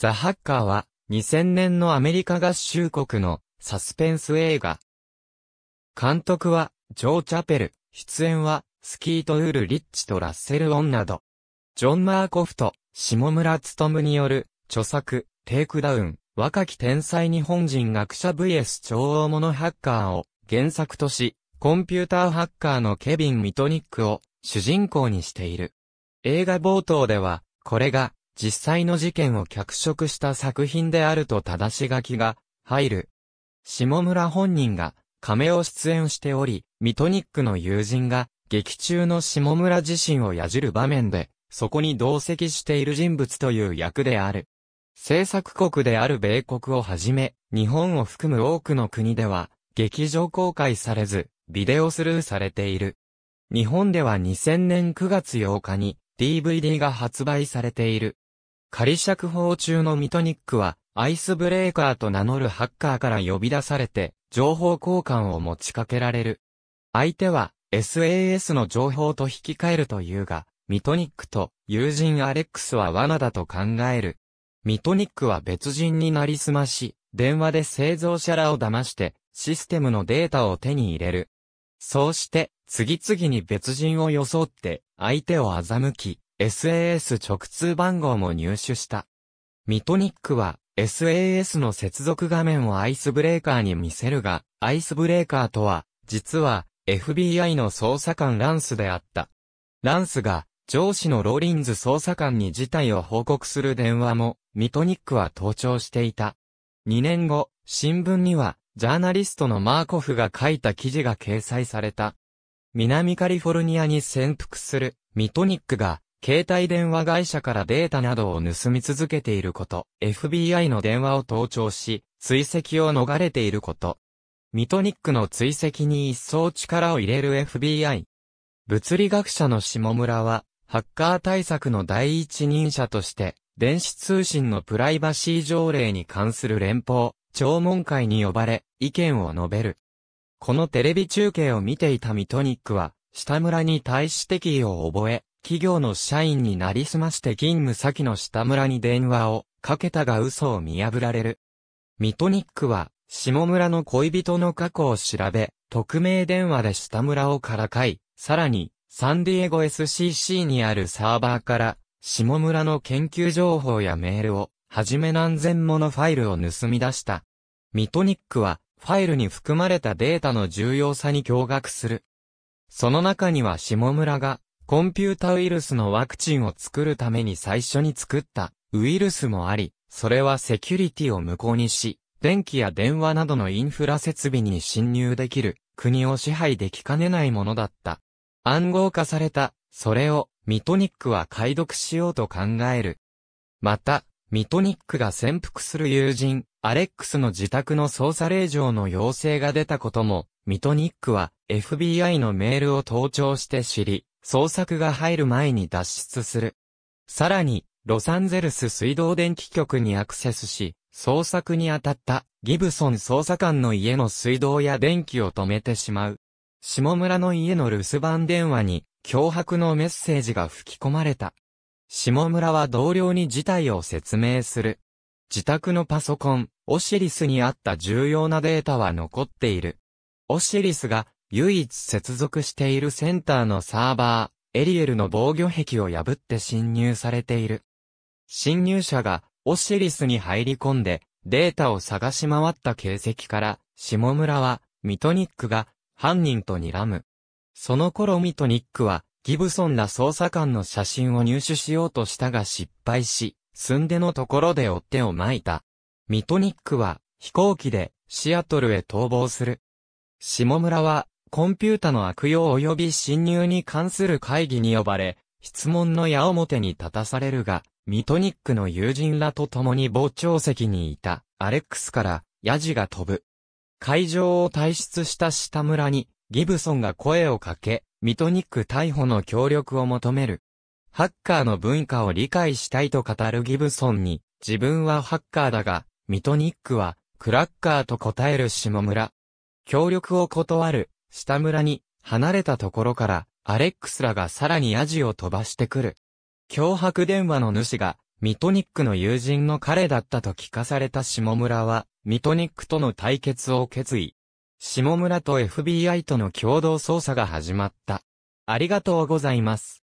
ザ・ハッカーは2000年のアメリカ合衆国のサスペンス映画。監督はジョー・チャペル、出演はスキート・ウール・リッチとラッセル・オンなど。ジョン・マーコフと下村努による著作、テイクダウン、若き天才日本人学者 VS 超大物ハッカーを原作とし、コンピューターハッカーのケビン・ミトニックを主人公にしている。映画冒頭では、これが実際の事件を脚色した作品であると正し書きが入る。下村本人が亀を出演しており、ミトニックの友人が劇中の下村自身をやじる場面で、そこに同席している人物という役である。制作国である米国をはじめ、日本を含む多くの国では、劇場公開されず、ビデオスルーされている。日本では2000年9月8日に DVD が発売されている。仮釈放中のミトニックは、アイスブレーカーと名乗るハッカーから呼び出されて、情報交換を持ちかけられる。相手は、SAS の情報と引き換えるというが、ミトニックと友人アレックスは罠だと考える。ミトニックは別人になりすまし、電話で製造者らを騙して、システムのデータを手に入れる。そうして、次々に別人を装って、相手を欺き、SAS 直通番号も入手した。ミトニックは SAS の接続画面をアイスブレーカーに見せるが、アイスブレーカーとは、実は FBI の捜査官ランスであった。ランスが上司のローリンズ捜査官に事態を報告する電話も、ミトニックは盗聴していた。2年後、新聞には、ジャーナリストのマーコフが書いた記事が掲載された。南カリフォルニアに潜伏するミトニックが携帯電話会社からデータなどを盗み続けていること、FBI の電話を盗聴し、追跡を逃れていること。ミトニックの追跡に一層力を入れる FBI。物理学者の下村は、ハッカー対策の第一人者として、電子通信のプライバシー条例に関する連邦、聴聞会に呼ばれ、意見を述べる。このテレビ中継を見ていたミトニックは、下村に対して敵意を覚え、企業の社員になりすまして勤務先の下村に電話をかけたが嘘を見破られる。ミトニックは、下村の恋人の過去を調べ、匿名電話で下村をからかい、さらに、サンディエゴ SCC にあるサーバーから、下村の研究情報やメールを、はじめ何千ものファイルを盗み出した。ミトニックは、ファイルに含まれたデータの重要さに驚愕する。その中には下村が、コンピュータウイルスのワクチンを作るために最初に作ったウイルスもあり、それはセキュリティを無効にし、電気や電話などのインフラ設備に侵入できる国を支配できかねないものだった。暗号化された、それをミトニックは解読しようと考える。また、ミトニックが潜伏する友人、アレックスの自宅の捜査令状の要請が出たことも、ミトニックは FBI のメールを盗聴して知り、捜索が入る前に脱出する。さらに、ロサンゼルス水道電気局にアクセスし、捜索に当たったギブソン捜査官の家の水道や電気を止めてしまう。下村の家の留守番電話に脅迫のメッセージが吹き込まれた。下村は同僚に事態を説明する。自宅のパソコン、オシリスにあった重要なデータは残っている。オシリスが唯一接続しているセンターのサーバー、エリエルの防御壁を破って侵入されている。侵入者がオシリスに入り込んでデータを探し回った形跡から、下村はミトニックが犯人と睨む。その頃ミトニックはギブソンら捜査官の写真を入手しようとしたが失敗し、寸出のところで追っをまいた。ミトニックは飛行機でシアトルへ逃亡する。下村はコンピュータの悪用及び侵入に関する会議に呼ばれ、質問の矢面に立たされるが、ミトニックの友人らと共に傍聴席にいたアレックスからヤジが飛ぶ。会場を退出した下村にギブソンが声をかけ、ミトニック逮捕の協力を求める。ハッカーの文化を理解したいと語るギブソンに、自分はハッカーだが、ミトニックはクラッカーと答える下村。協力を断る下村に離れたところからアレックスらがさらにアジを飛ばしてくる。脅迫電話の主がミトニックの友人の彼だったと聞かされた下村はミトニックとの対決を決意。下村と FBI との共同捜査が始まった。ありがとうございます。